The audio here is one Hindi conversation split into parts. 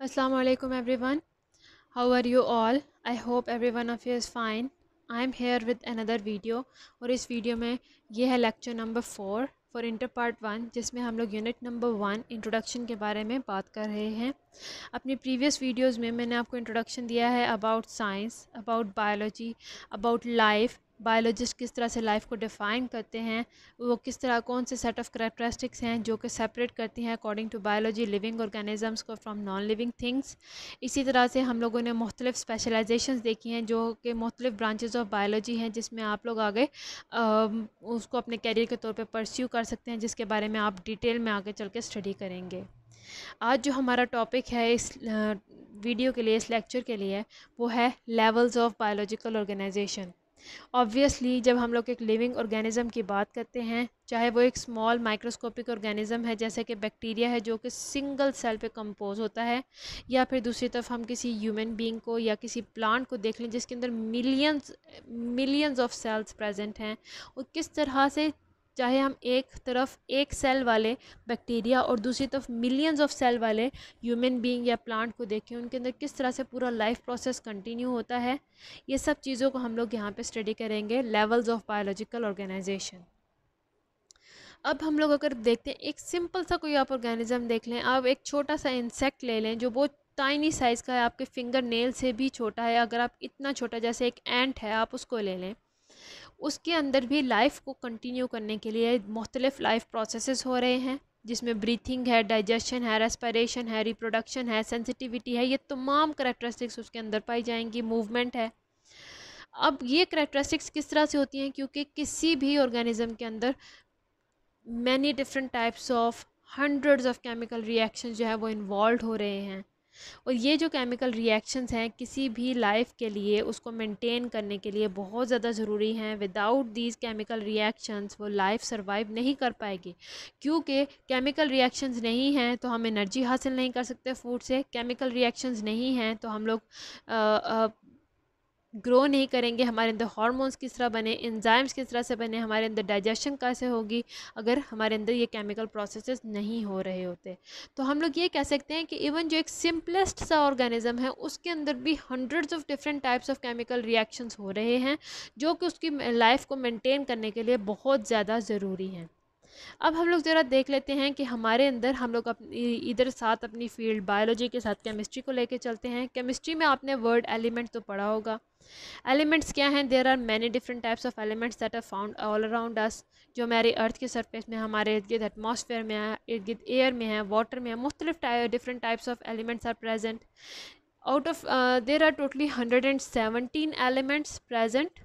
Assalamu alaikum everyone. How are you all? I hope every one of you is fine. I am here with another video और इस वीडियो में ये है lecture number four for inter part one जिसमें हम लोग यूनिट नंबर वन इंट्रोडक्शन के बारे में बात कर रहे हैं अपनी प्रीवियस वीडियोज़ में मैंने आपको इंट्रोडक्शन दिया है about science about biology about life biologist किस तरह से लाइफ को डिफ़ाइन करते हैं वो किस तरह कौन से सेट ऑफ़ करेक्टरिस्टिक्स हैं जो कि सेपरेट करती हैं according to biology living organisms को फ्राम नॉन लिविंग थिंग्स इसी तरह से हम लोगों ने मुख्तलिफ स्पेशलाइजेशन देखी हैं जो कि मुख्तलिफ ब्रांचेज ऑफ बायोलॉजी हैं जिसमें आप लोग आगे उसको अपने कैरियर के तौर पर परस्यू कर सकते हैं जिसके बारे में आप डिटेल में आगे चल के स्टडी करेंगे आज जो हमारा टॉपिक है इस वीडियो के लिए इस लेक्चर के लिए वो है levels of biological organization obviously जब हम लोग एक लिविंग ऑर्गेनिज़म की बात करते हैं चाहे वो एक स्मॉल माइक्रोस्कोपिक ऑर्गेनिज़म है जैसे कि बैक्टीरिया है जो कि सिंगल सेल पे कंपोज होता है या फिर दूसरी तरफ हम किसी ह्यूमन बीइंग को या किसी प्लांट को देख लें जिसके अंदर millions millions of cells present हैं वो किस तरह से चाहे हम एक तरफ एक सेल वाले बैक्टीरिया और दूसरी तरफ मिलियंस ऑफ सेल वाले ह्यूमन बीइंग या प्लांट को देखें उनके अंदर किस तरह से पूरा लाइफ प्रोसेस कंटिन्यू होता है ये सब चीज़ों को हम लोग यहाँ पे स्टडी करेंगे लेवल्स ऑफ बायोलॉजिकल ऑर्गेनाइजेशन अब हम लोग अगर देखते हैं एक सिंपल सा कोई आप ऑर्गेनिज़म देख लें आप एक छोटा सा इंसेक्ट ले लें जो बहुत टाइनी साइज़ का है आपके फिंगर नेल से भी छोटा है अगर आप इतना छोटा जैसे एक एंट है आप उसको ले लें उसके अंदर भी लाइफ को कंटिन्यू करने के लिए मुख्तलिफ़ लाइफ प्रोसेस हो रहे हैं जिसमें ब्रीथिंग है डाइजेशन है रेस्परेशन है रिप्रोडक्शन है सेंसिटिविटी है ये तमाम करेक्टरिस्टिक्स उसके अंदर पाई जाएंगी मूवमेंट है अब ये करेक्टरिस्टिक्स किस तरह से होती हैं क्योंकि किसी भी ऑर्गेनिज़म के अंदर many different types of hundreds of chemical reaction जो है वो इन्वॉल्व हो रहे हैं और ये जो केमिकल रिएक्शंस हैं किसी भी लाइफ के लिए उसको मेंटेन करने के लिए बहुत ज़्यादा ज़रूरी हैं विदाउट दीज केमिकल रिएक्शंस वो लाइफ सर्वाइव नहीं कर पाएगी क्योंकि केमिकल रिएक्शंस नहीं हैं तो हम एनर्जी हासिल नहीं कर सकते फूड से केमिकल रिएक्शंस नहीं हैं तो हम लोग ग्रो नहीं करेंगे हमारे अंदर हार्मोन्स किस तरह बने इंजाइम्स किस तरह से बने हमारे अंदर डाइजेशन कैसे होगी अगर हमारे अंदर ये केमिकल प्रोसेसेस नहीं हो रहे होते तो हम लोग ये कह सकते हैं कि इवन जो एक सिंपलेस्ट सा ऑर्गेनिज़म है उसके अंदर भी hundreds of different types of chemical reactions हो रहे हैं जो कि उसकी लाइफ को मेनटेन करने के लिए बहुत ज़्यादा ज़रूरी हैं अब हम लोग ज़रा देख लेते हैं कि हमारे अंदर हम लोग अपनी इधर साथ अपनी फील्ड बायोलॉजी के साथ केमिस्ट्री को लेके चलते हैं केमिस्ट्री में आपने वर्ड एलिमेंट तो पढ़ा होगा एलिमेंट्स क्या हैं there are many different types of elements that are found all around us जो हमारे अर्थ के सरफेस में हमारे इर्द गिर्द एटमोसफेयर में है इर्द गिर्द एयर में है वाटर में है मुख्तलिफ different types of elements are present out of there are totally hundred and seventeen elements present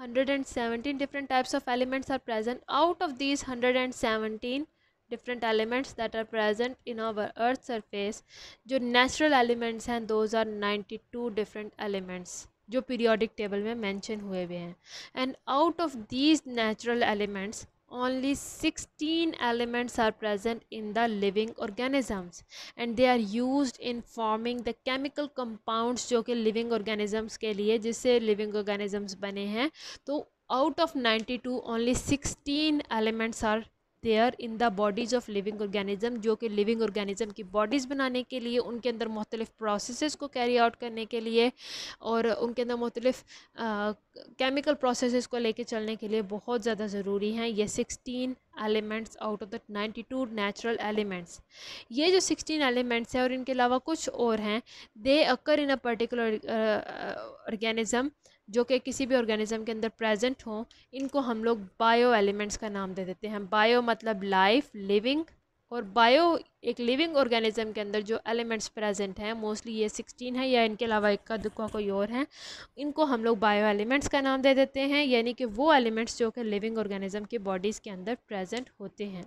hundred and seventeen different types of elements are present out of these hundred and seventeen different elements that are present in our earth surface जो नेचुरल एलिमेंट्स हैं those are ninety two different elements जो पीरियोडिक टेबल में मैंशन हुए हुए हैं and out of these natural elements only sixteen elements are present in the living organisms and they are use in forming the chemical compounds जो कि लिविंग ऑर्गेनिजम्स के लिए जिससे लिविंग ऑर्गेनिजम्स बने हैं तो out of ninety two only sixteen elements are there in the bodies of living organism जो कि लिविंग ऑर्गेनिज्म की बॉडीज़ बनाने के लिए उनके अंदर मुख्तलिफ़ प्रोसेस को कैरी आउट करने के लिए और उनके अंदर मुख्तलिफ़ केमिकल प्रोसेस को लेकर चलने के लिए बहुत ज़्यादा ज़रूरी हैं ये sixteen elements out of the ninety two natural elements ये जो सिक्सटीन एलिमेंट्स हैं और इनके अलावा कुछ और हैं they occur in a particular organism जो कि किसी भी ऑर्गेनिज़म के अंदर प्रेजेंट हों इनको हम लोग बायो एलिमेंट्स का नाम दे देते हैं बायो मतलब लाइफ लिविंग और बायो एक लिविंग ऑर्गेनिज्म के अंदर जो एलिमेंट्स प्रेजेंट हैं मोस्टली ये सिक्सटीन है या इनके अलावा इक्का दुक्का कोई और हैं इनको हम लोग बायो एलिमेंट्स का नाम दे देते हैं यानी कि वो एलिमेंट्स जो कि लिविंग ऑर्गेनिज्म की बॉडीज़ के अंदर प्रेजेंट होते हैं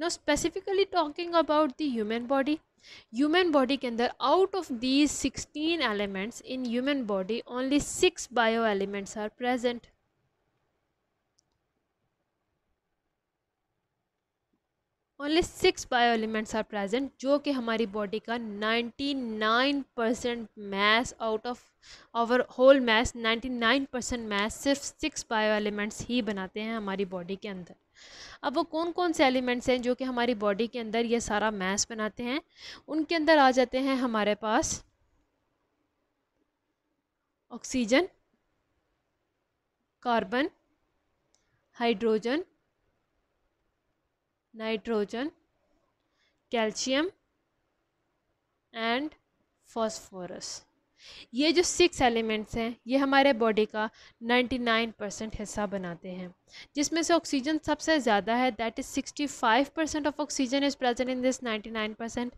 no specifically talking about the human body human body के अंदर out of these sixteen elements in human body only six bio elements are present only six bio elements are present जो कि हमारी बॉडी का ninety nine percent mass out of our whole mass nine percent mass सिर्फ सिक्स बायो एलिमेंट्स ही बनाते हैं हमारी बॉडी के अंदर अब वो कौन कौन से एलिमेंट्स हैं जो कि हमारी बॉडी के अंदर ये सारा मैस बनाते हैं उनके अंदर आ जाते हैं हमारे पास oxygen carbon hydrogen nitrogen calcium and phosphorus ये जो सिक्स एलिमेंट्स हैं ये हमारे बॉडी का 99 परसेंट हिस्सा बनाते हैं जिसमें से ऑक्सीजन सबसे ज़्यादा है that is 65 percent of oxygen is present in this 99 percent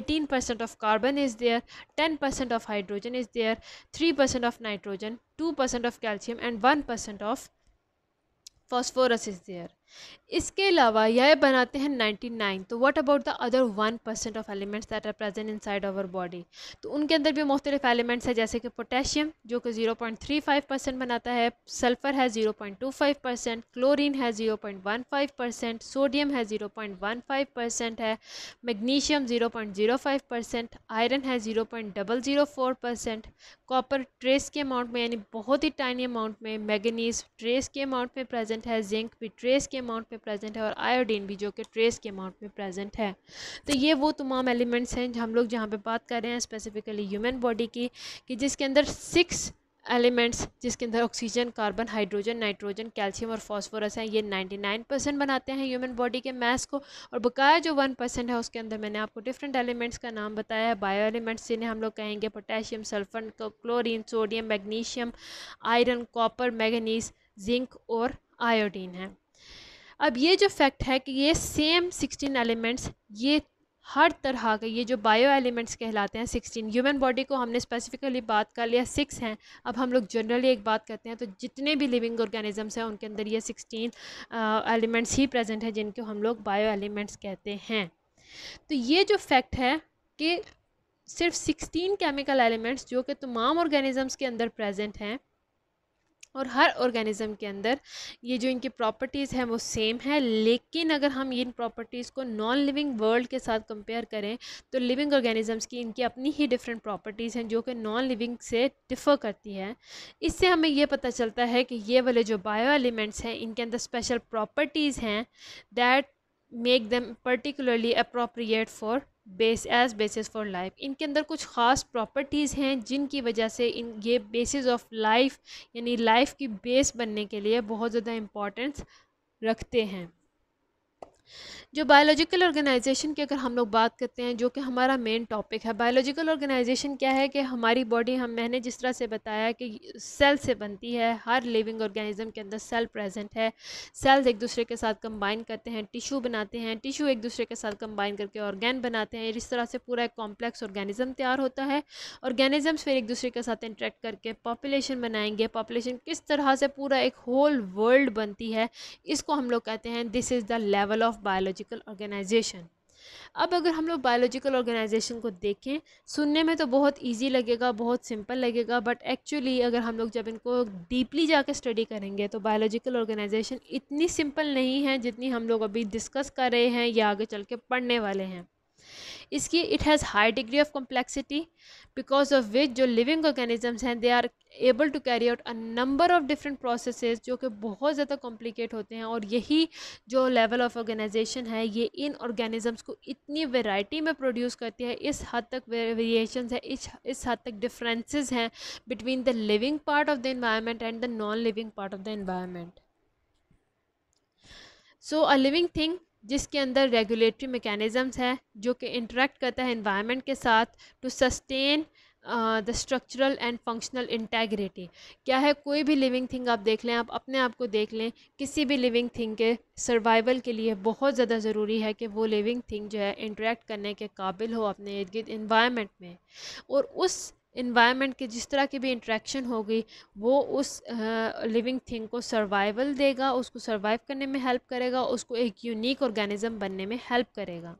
eighteen percent of carbon is there 10 percent of hydrogen is there 3 percent of nitrogen 2 percent of calcium and 1 percent of phosphorus is there इसके अलावा यह बनाते हैं 99 तो what about the other one percent of elements that are present inside side our body तो उनके अंदर भी मुख्तलिफ एलिमेंट्स है जैसे कि पोटेशियम जो कि 0.35 परसेंट बनाता है सल्फ़र है 0.25 परसेंट क्लोरिन है 0.15 परसेंट सोडियम है 0.15 परसेंट है मैग्नीशियम 0.05 परसेंट आयरन है 0.004 परसेंट कॉपर ट्रेस के अमाउंट में यानी बहुत ही टाइनी अमाउंट में मैगनीज ट्रेस के अमाउंट में प्रेजेंट है जिंक भी ट्रेस के अमाउंट में प्रेजेंट है और आयोडीन भी जो कि ट्रेस के अमाउंट में प्रेजेंट है तो ये वो तमाम एलिमेंट्स हैं हम लोग जहाँ पे बात कर रहे हैं स्पेसिफ़िकली ह्यूमन बॉडी की कि जिसके अंदर सिक्स एलिमेंट्स जिसके अंदर oxygen carbon hydrogen nitrogen calcium और फास्फोरस हैं ये 99 परसेंट बनाते हैं ह्यूमन बॉडी के मास को और बकाया जो 1 परसेंट है उसके अंदर मैंने आपको डिफरेंट एलिमेंट्स का नाम बताया है बायो एलिमेंट्स जिन्हें हम लोग कहेंगे potassium sulphur chlorine sodium magnesium iron copper manganese zinc और आयोडीन है अब ये जो फैक्ट है कि ये सेम सिक्सटीन एलिमेंट्स ये हर तरह के ये जो बायो एलिमेंट्स कहलाते हैं सिक्सटीन ह्यूमन बॉडी को हमने स्पेसिफिकली बात कर लिया सिक्स हैं अब हम लोग जनरली एक बात करते हैं तो जितने भी लिविंग ऑर्गेनिजम्स हैं उनके अंदर ये सिक्सटीन एलिमेंट्स ही प्रेजेंट हैं जिनको हम लोग बायो एलिमेंट्स कहते हैं तो ये जो फैक्ट है कि सिर्फ सिक्सटीन केमिकल एलिमेंट्स जो कि तमाम ऑर्गेनिजम्स के अंदर प्रेजेंट हैं और हर ऑर्गेनिज़म के अंदर ये जो इनकी प्रॉपर्टीज़ हैं वो सेम है लेकिन अगर हम इन प्रॉपर्टीज़ को नॉन लिविंग वर्ल्ड के साथ कंपेयर करें तो लिविंग ऑर्गेनिज़म्स की इनकी अपनी ही डिफरेंट प्रॉपर्टीज़ हैं जो कि नॉन लिविंग से डिफ़र करती है इससे हमें यह पता चलता है कि ये वाले जो बायो एलिमेंट्स हैं इनके अंदर स्पेशल प्रॉपर्टीज़ हैं that make them particularly appropriate for base as basis for life इनके अंदर कुछ ख़ास प्रॉपर्टीज़ हैं जिनकी वजह से इन ये बेसिस ऑफ लाइफ यानी लाइफ की बेस बनने के लिए बहुत ज़्यादा इम्पोर्टेंस रखते हैं जो बायोलॉजिकल ऑर्गेनाइजेशन की अगर हम लोग बात करते हैं जो कि हमारा मेन टॉपिक है बायोलॉजिकल ऑर्गेनाइजेशन क्या है कि हमारी बॉडी हम मैंने जिस तरह से बताया कि सेल से बनती है हर लिविंग ऑर्गेनिज्म के अंदर सेल प्रेजेंट है सेल्स एक दूसरे के साथ कंबाइन करते हैं टिशू बनाते हैं टिशू एक दूसरे के साथ कंबाइन करके ऑर्गेन बनाते हैं इस तरह से पूरा एक कॉम्प्लेक्स ऑर्गेनिज्म तैयार होता है ऑर्गेनिजम्स फिर एक दूसरे के साथ इंट्रैक्ट करके पॉपुलेशन बनाएंगे पॉपुलेशन किस तरह से पूरा एक होल वर्ल्ड बनती है इसको हम लोग कहते हैं this is the level of biological organization अब अगर हम लोग बायोलॉजिकल ऑर्गेनाइजेशन को देखें सुनने में तो बहुत इजी लगेगा बहुत सिंपल लगेगा बट एक्चुअली अगर हम लोग जब इनको डीपली जाकर स्टडी करेंगे तो बायोलॉजिकल ऑर्गेनाइजेशन इतनी सिंपल नहीं है जितनी हम लोग अभी डिस्कस कर रहे हैं या आगे चल के पढ़ने वाले हैं इसकी it has high degree of complexity because of which जो लिविंग ऑर्गेनिजम्स हैं they are able to carry out a number of different process जो कि बहुत ज़्यादा कॉम्प्लिकेट होते हैं और यही जो लेवल ऑफ ऑर्गेनाइजेशन है ये इन ऑर्गेनिजम्स को इतनी वेराइटी में प्रोड्यूस करती है इस हद तक वेरिएशन है इस इस हद तक डिफरेंसेज हैं between the living part of the environment and the non living part of the environment so a living thing जिसके अंदर रेगुलेटरी मेकेनिज़म्स हैं जो कि इंटरेक्ट करता है इन्वायरमेंट के साथ to sustain the structural and functional integrity क्या है कोई भी लिविंग थिंग आप देख लें आप अपने आप को देख लें किसी भी लिविंग थिंग के सर्वाइवल के लिए बहुत ज़्यादा ज़रूरी है कि वो लिविंग थिंग जो है इंटरेक्ट करने के काबिल हो अपने इर्द गिर्द इन्वायरमेंट में और उस इन्वायरमेंट के जिस तरह की भी इंट्रैक्शन होगी वो उस लिविंग थिंग को सर्वाइवल देगा उसको सर्वाइव करने में हेल्प करेगा उसको एक यूनिक ऑर्गेनिज्म बनने में हेल्प करेगा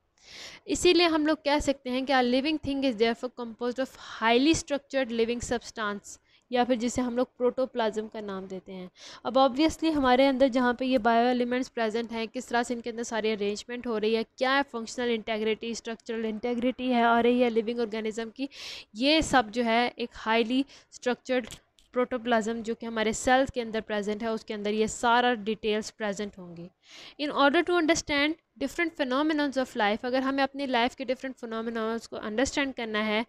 इसीलिए हम लोग कह सकते हैं कि a living thing is there for compose of highly structured living substance या फिर जिसे हम लोग प्रोटोप्लाज्म का नाम देते हैं अब ऑब्वियसली हमारे अंदर जहाँ पे ये बायो एलिमेंट्स प्रेजेंट हैं किस तरह से इनके अंदर सारी अरेंजमेंट हो रही है क्या है फंक्शनल इंटेग्रिटी स्ट्रक्चरल इंटेग्रिटी है और रही है लिविंग ऑर्गेनिज्म की ये सब जो है एक हाईली स्ट्रक्चर्ड प्रोटोप्लाज्म जो कि हमारे सेल्स के अंदर प्रेजेंट है उसके अंदर ये सारा डिटेल्स प्रेजेंट होंगी in order to understand different phenomenals of life अगर हमें अपनी लाइफ के डिफरेंट फिनोमिनल्स को अंडरस्टैंड करना है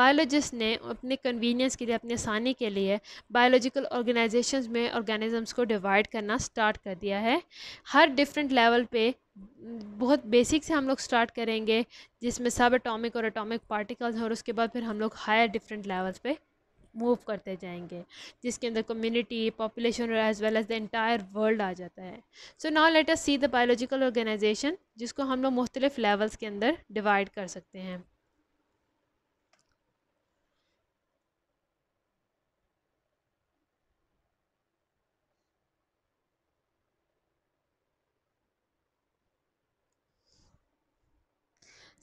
बायोलॉजिस्ट ने अपने कन्वीनियंस के लिए अपनी आसानी के लिए बायोलॉजिकल ऑर्गेनाइजेशन में ऑर्गेनिजम्स को डिवाइड करना स्टार्ट कर दिया है हर डिफरेंट लेवल पे बहुत बेसिक से हम लोग स्टार्ट करेंगे जिसमें सब एटॉमिक और एटॉमिक पार्टिकल्स हैं और उसके बाद फिर हम लोग हायर डिफरेंट लेवल्स पे मूव करते जाएंगे जिसके अंदर community population as well as the entire world आ जाता है so now let us see the biological organization जिसको हम लोग मुख्तलिफ़ लेवल्स के अंदर डिवाइड कर सकते हैं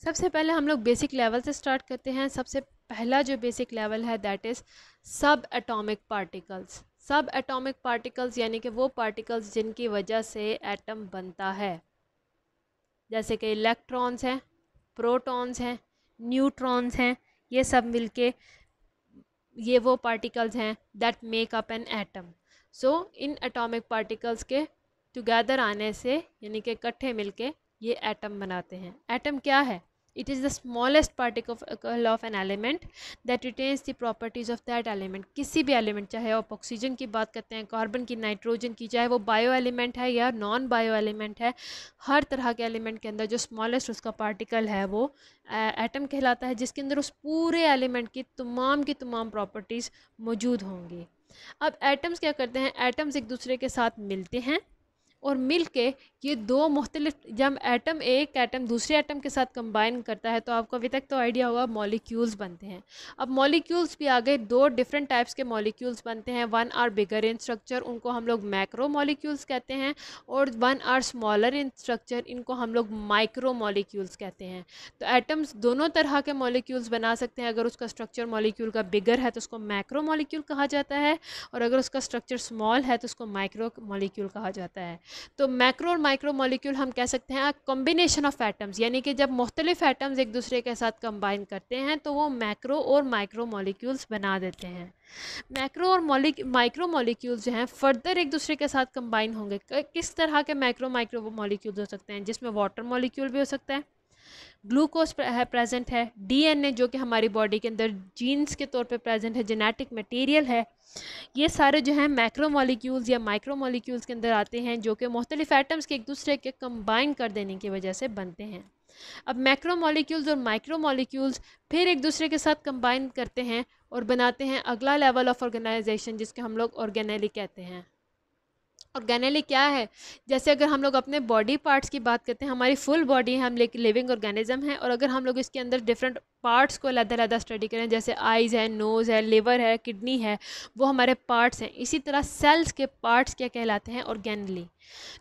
सबसे पहले हम लोग बेसिक लेवल से स्टार्ट करते हैं सबसे पहला जो बेसिक लेवल है that is sub atomic particles sub atomic particles यानी कि वो पार्टिकल्स जिनकी वजह से एटम बनता है जैसे कि इलेक्ट्रॉन्स हैं प्रोटॉन्स हैं न्यूट्रॉन्स हैं ये सब मिलके ये वो पार्टिकल्स हैं that make up an atom so in atomic particles के टुगेदर आने से यानी कि इकट्ठे मिलके ये एटम बनाते हैं एटम क्या है it is the smallest particle uh, of an element that retains the properties of that element किसी भी element चाहे आप ऑक्सीजन की बात करते हैं कार्बन की नाइट्रोजन की चाहे वो बायो एलिमेंट है या नॉन बायो एलिमेंट है हर तरह के एलिमेंट के अंदर जो स्मॉलेस्ट उसका पार्टिकल है वो एटम कहलाता है जिसके अंदर उस पूरे एलिमेंट की तमाम की तमाम प्रॉपर्टीज़ मौजूद होंगी अब एटम्स क्या करते हैं एटम्स एक दूसरे के साथ मिलते हैं और मिल के ये दो मुख्तलिफ जब एटम एक एटम दूसरे एटम के साथ कंबाइन करता है तो आपको अभी तक तो आइडिया होगा मॉलिक्यूल्स बनते हैं अब मॉलिक्यूल्स भी आ गए दो डिफरेंट टाइप्स के मॉलिक्यूल्स बनते हैं one are bigger in structure उनको हम लोग मैक्रो मॉलिक्यूल्स कहते हैं और one are smaller in structure इनको हम लोग माइक्रो मॉलिक्यूल्स कहते हैं तो एटम्स दोनों तरह के मॉलिक्यूल्स बना सकते हैं अगर उसका स्ट्रक्चर मॉलिक्यूल का बिगर है तो उसको मैक्रो मॉलिक्यूल कहा जाता है और अगर उसका स्ट्रक्चर स्मॉल है तो उसको माइक्रो मॉलिक्यूल कहा जाता है तो मैक्रो और माइक्रो मॉलिक्यूल हम कह सकते हैं कॉम्बिनेशन ऑफ एटम्स यानी कि जब मुख्तलिफ एटम्स एक दूसरे के साथ कंबाइन करते हैं तो वो मैक्रो और माइक्रो मॉलिक्यूल्स बना देते हैं मैक्रो और माइक्रो मॉलिक्यूल्स जो हैं फर्दर एक दूसरे के साथ कंबाइन होंगे किस तरह के मैक्रो माइक्रो मॉलिक्यूल्स हो सकते हैं जिसमें वाटर मॉलिक्यूल भी हो सकता है ग्लूकोज है प्रेजेंट है डीएनए जो कि हमारी बॉडी के अंदर जीन्स के तौर पे प्रेजेंट है जेनेटिक मटेरियल है ये सारे जो हैं मैक्रो मॉलिक्यूल्स या माइक्रो मॉलिक्यूल्स के अंदर आते हैं जो कि मुख्तलिफ एटम्स के एक दूसरे के कंबाइन कर देने की वजह से बनते हैं अब मैक्रो मॉलिक्यूल्स और माइक्रो मॉलिक्यूल्स फिर एक दूसरे के साथ कंबाइन करते हैं और बनाते हैं अगला लेवल ऑफ ऑर्गेनाइजेशन जिसके हम लोग ऑर्गेनेलिक कहते हैं और ऑर्गेनेलिक क्या है जैसे अगर हम लोग अपने बॉडी पार्ट्स की बात करते हैं हमारी फुल बॉडी है हम लिविंग ऑर्गेनिज्म है और अगर हम लोग इसके अंदर डिफरेंट पार्ट्स को अलग अलग स्टडी करें जैसे आइज़ है नोज़ है लिवर है किडनी है वो हमारे पार्ट्स हैं इसी तरह सेल्स के पार्ट्स क्या कहलाते हैं ऑर्गेनली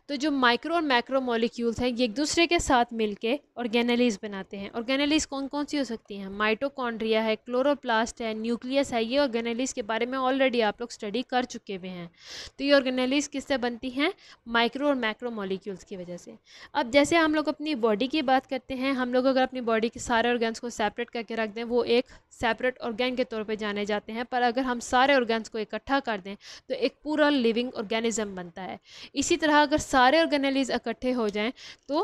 तो जो माइक्रो और मैक्रो मॉलिक्यूल्स हैं ये एक दूसरे के साथ मिलके ऑर्गेनलीज बनाते हैं ऑर्गेनलीज कौन कौन सी हो सकती हैं माइटोकॉन्ड्रिया है क्लोरोप्लास्ट है न्यूक्लियस है ये ऑर्गेनलीज के बारे में ऑलरेडी आप लोग स्टडी कर चुके हुए हैं तो ये ऑर्गेनलीज किससे बनती हैं माइक्रो और मैक्रो मॉलिक्यूल्स की वजह से अब जैसे हम लोग अपनी बॉडी की बात करते हैं हम लोग अगर अपनी बॉडी के सारे ऑर्गन्स को सेपरेट करके रख दें वो एक सेपरेट ऑर्गेन के तौर पे जाने जाते हैं पर अगर हम सारे ऑर्गेन्स को इकट्ठा कर दें तो एक पूरा लिविंग ऑर्गेनिज्म बनता है इसी तरह अगर सारे ऑर्गेनलीज इकट्ठे हो जाएँ तो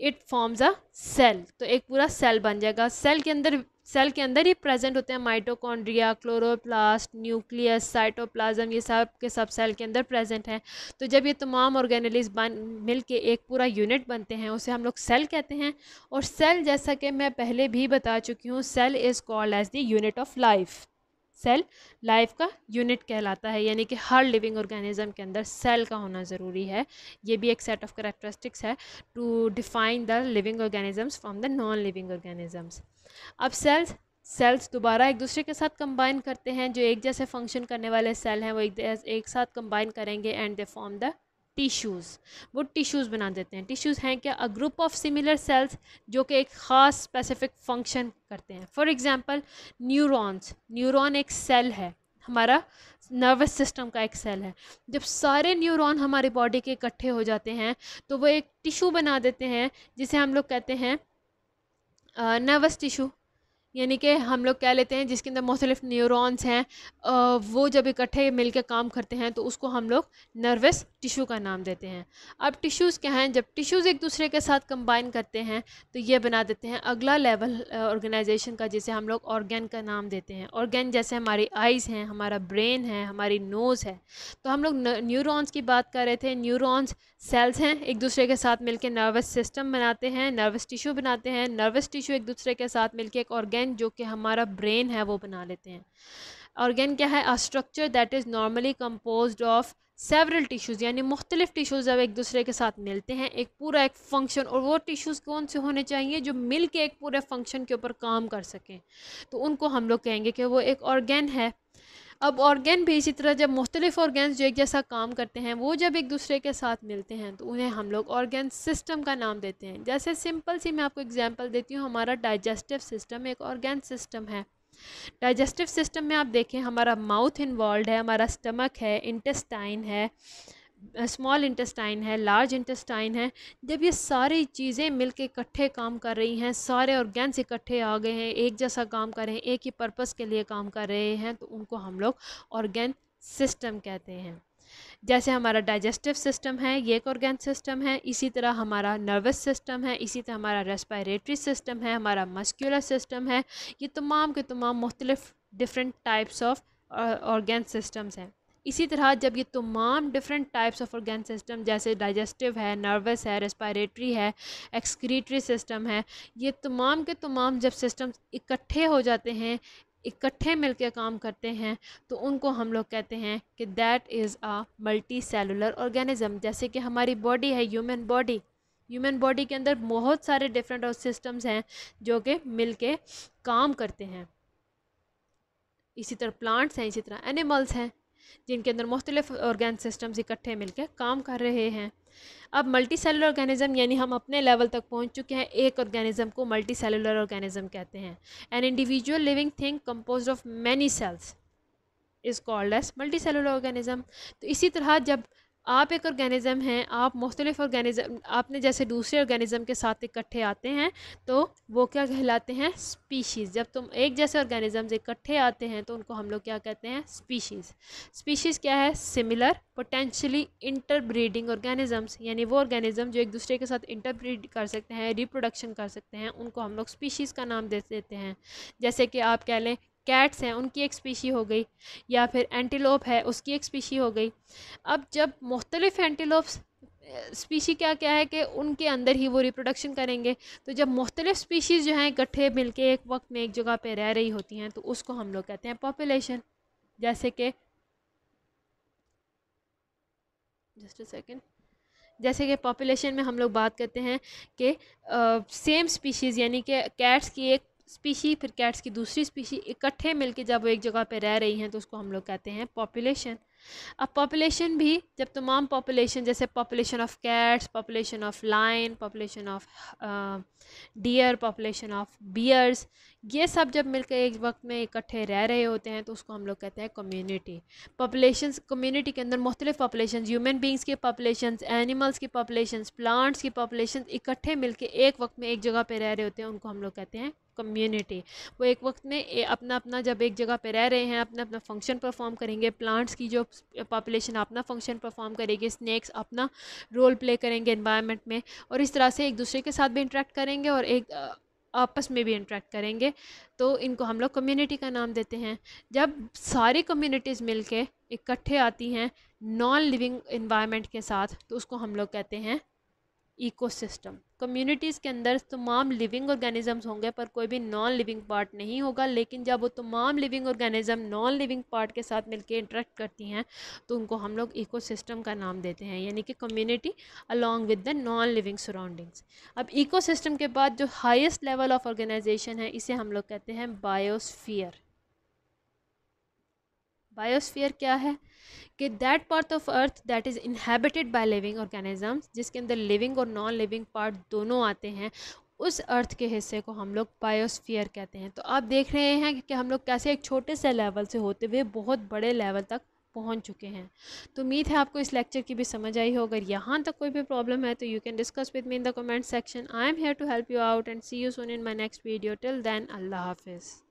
इट फॉर्म्स अ सेल तो एक पूरा सेल बन जाएगा सेल के अंदर सेल के अंदर ही प्रेजेंट होते हैं माइटोकॉन्ड्रिया क्लोरोप्लास्ट न्यूक्लियस साइटोप्लाज्म ये सब के सब सेल के अंदर प्रेजेंट हैं तो जब ये तमाम ऑर्गेनलिज बन मिल के एक पूरा यूनिट बनते हैं उसे हम लोग सेल कहते हैं और सेल जैसा कि मैं पहले भी बता चुकी हूँ cell is called as the unit of life cell life का यूनिट कहलाता है यानी कि हर लिविंग ऑर्गेनिज्म के अंदर सेल का होना ज़रूरी है ये भी एक सेट ऑफ करेक्टरिस्टिक्स है to define the living organisms from the non living organisms अब सेल्स सेल्स दोबारा एक दूसरे के साथ कंबाइन करते हैं जो एक जैसे फंक्शन करने वाले सेल हैं वो एक एक साथ कंबाइन करेंगे and they form the tissues वो टिश्यूज़ बना देते हैं टिश्यूज़ हैं क्या a group of similar cells जो कि एक ख़ास स्पेसिफिक फंक्शन करते हैं फॉर एग्ज़ाम्पल न्यूरॉन्स न्यूरॉन एक सेल है हमारा नर्वस सिस्टम का एक सेल है जब सारे न्यूरॉन हमारी बॉडी के इकट्ठे हो जाते हैं तो वो एक टिशू बना देते हैं जिसे हम लोग कहते हैं नर्वस uh, टिशू यानी कि हम लोग कह लेते हैं जिसके अंदर मुख्तलिफ न्यूरॉन्स हैं वो जब इकट्ठे मिलकर काम करते हैं तो उसको हम लोग नर्वस टिशू का नाम देते हैं अब टिश्यूज़ क्या हैं जब टिश्यूज़ एक दूसरे के साथ कंबाइन करते हैं तो ये बना देते हैं अगला लेवल ऑर्गेनाइजेशन का जिसे हम लोग ऑर्गेन का नाम देते हैं ऑर्गेन जैसे हमारी आइज़ हैं हमारा ब्रेन है हमारी नोज़ है तो हम लोग न्यूरोन्स की बात कर रहे थे न्यूरोन्स सेल्स हैं एक दूसरे के साथ मिलकर नर्वस सिस्टम बनाते हैं नर्वस टिशू बनाते हैं नर्वस टिशू एक दूसरे के साथ मिलकर एक ऑर्गेन ऑर्गेन जो कि हमारा ब्रेन है वो बना लेते हैं ऑर्गेन क्या है a structure that is normally compose of several tissues यानी मुख्तलिफ टिश्यूज़ जब एक दूसरे के साथ मिलते हैं एक पूरा एक फंक्शन और वो टिश्यूज़ कौन से होने चाहिए जो मिल के एक पूरे फंक्शन के ऊपर काम कर सकें तो उनको हम लोग कहेंगे कि वो एक ऑर्गेन है अब ऑर्गेन भी इसी तरह जब मुख्तलिफ ऑर्गेन्स जो एक जैसा काम करते हैं वो जब एक दूसरे के साथ मिलते हैं तो उन्हें हम लोग ऑर्गेन सिस्टम का नाम देते हैं जैसे सिंपल सी मैं आपको एग्जांपल देती हूँ हमारा डाइजेस्टिव सिस्टम एक ऑर्गेन सिस्टम है डाइजेस्टिव सिस्टम में आप देखें हमारा माउथ इन्वॉल्व है हमारा स्टमक है इंटेस्टाइन है स्मॉल इंटेस्टाइन है लार्ज इंटेस्टाइन है जब ये सारी चीज़ें मिल के इकट्ठे काम कर रही हैं सारे ऑर्गेन्स इकट्ठे आ गए हैं एक जैसा काम कर रहे हैं एक ही पर्पस के लिए काम कर रहे हैं तो उनको हम लोग ऑर्गेन सिस्टम कहते हैं जैसे हमारा डाइजेस्टिव सिस्टम है ये एक ऑर्गेन सिस्टम है इसी तरह हमारा नर्वस सिस्टम है इसी तरह हमारा रेस्पायरेटरी सिस्टम है हमारा मस्कुलर सिस्टम है ये तमाम के तमाम मुख्तलिफ different types of organ systems हैं इसी तरह जब ये तमाम different types of organ system जैसे डाइजेस्टिव है नर्वस है रेस्पायरेटरी है एक्सक्रीटरी सिस्टम है ये तमाम के तमाम जब सिस्टम इकट्ठे हो जाते हैं इकट्ठे मिलकर काम करते हैं तो उनको हम लोग कहते हैं कि that is a multi cellular organism जैसे कि हमारी बॉडी है ह्यूमन बॉडी ह्यूमन बॉडी के अंदर बहुत सारे डिफरेंट और सिस्टम्स हैं जो कि मिल के काम करते हैं इसी तरह प्लांट्स हैं इसी तरह एनिमल्स हैं जिनके अंदर मुख्तलिफ ऑर्गेन सिस्टम्स इकट्ठे मिलकर काम कर रहे हैं अब मल्टी सेलुलर ऑर्गेनिज्म यानी हम अपने लेवल तक पहुंच चुके हैं एक ऑर्गेनिज्म को मल्टी सेलुलर ऑर्गेनिज्म कहते हैं an individual living thing compose of many cells is called as multi cellular organism तो इसी तरह जब आप एक ऑर्गेनिज़म हैं आप मुख्तलिफ़ ऑर्गेनिज़म आपने जैसे दूसरे ऑर्गेनिज़म के साथ इकट्ठे आते हैं तो वो क्या कहलाते हैं स्पीशीज़ जब तुम एक जैसे ऑर्गेनिज़म्स इकट्ठे आते हैं तो उनको हम लोग क्या कहते हैं स्पीशीज़ स्पीशीज़ क्या है सिमिलर पोटेंशली इंटरब्रीडिंग ऑर्गेनिज़म्स यानी वो ऑर्गेनिज़म जो एक दूसरे के साथ इंटरब्रीड कर सकते हैं रिप्रोडक्शन कर सकते हैं उनको हम लोग स्पीशीज़ का नाम दे देते हैं जैसे कि आप कह लें कैट्स हैं उनकी एक स्पीशी हो गई या फिर एंटीलोप है उसकी एक स्पीशी हो गई अब जब मुख्तलिफ़ एंटीलोप्स स्पीशी क्या क्या है कि उनके अंदर ही वो रिप्रोडक्शन करेंगे तो जब मुख्तलिफ़ स्पीशीज़ जो हैं इकट्ठे मिल के एक वक्त में एक जगह पर रह रही होती हैं तो उसको हम लोग कहते हैं पॉपुलेशन जैसे कि जस्ट अ सेकेंड जैसे कि पॉपुलेशन में हम लोग बात करते हैं कि सेम स्पीशीज़ यानी कि कैट्स की एक स्पीशी फिर कैट्स की दूसरी स्पीशी इकट्ठे मिलके जब वो एक जगह पे रह रही हैं तो उसको हम लोग कहते हैं पॉपुलेशन अब पॉपुलेशन भी जब तमाम पॉपुलेशन जैसे population of cats population of lion population of deer population of bears ये सब जब मिलकर एक वक्त में इकट्ठे रह रहे होते हैं तो उसको हम लोग कहते हैं कम्युनिटी पॉपुलेशन कम्युनिटी के अंदर मुख्तलिफ पॉपुलेशन ह्यूमन बींग्स की पॉपुलेशन एनिमल्स की पॉपुलेशन प्लांट्स की पॉपुलेशन इकट्ठे मिलकर एक वक्त में एक जगह पर रह रहे होते हैं उनको हम लोग कहते हैं कम्युनिटी वो एक वक्त में अपना अपना जब एक जगह पर रह रहे हैं अपना अपना फंक्शन परफॉर्म करेंगे प्लांट्स की जो पॉपुलेशन अपना फंक्शन परफॉर्म करेगी स्नैक्स अपना रोल प्ले करेंगे इन्वायरमेंट में और इस तरह से एक दूसरे के साथ भी इंट्रैक्ट करेंगे और एक आपस में भी इंट्रैक्ट करेंगे तो इनको हम लोग कम्युनिटी का नाम देते हैं जब सारी कम्युनिटीज़ मिल के इकट्ठे आती हैं नॉन लिविंग इन्वायरमेंट के साथ तो उसको हम लोग कहते हैं इकोसिस्टम कम्युनिटीज़ के अंदर तमाम लिविंग ऑर्गेनिजम्स होंगे पर कोई भी नॉन लिविंग पार्ट नहीं होगा लेकिन जब वो तमाम living organism non living part के साथ मिलकर इंटरेक्ट करती हैं तो उनको हम लोग इकोसिस्टम का नाम देते हैं यानी कि community along with the non living surroundings अब इकोसिस्टम के बाद जो हाइस्ट लेवल ऑफ ऑर्गेनाइजेशन है इसे हम लोग कहते हैं बायोसफियर बायोस्फीयर क्या है कि that part of earth that is inhabited by living organisms जिसके अंदर लिविंग और नॉन लिविंग पार्ट दोनों आते हैं उस अर्थ के हिस्से को हम लोग बायोस्फीयर कहते हैं तो आप देख रहे हैं कि हम लोग कैसे एक छोटे से लेवल से होते हुए बहुत बड़े लेवल तक पहुंच चुके हैं तो उम्मीद है आपको इस लेक्चर की भी समझ आई हो अगर यहाँ तक कोई भी प्रॉब्लम है तो you can discuss with me in the comment section I am here to help you out and see you soon in my next video till then अल्लाह हाफिज़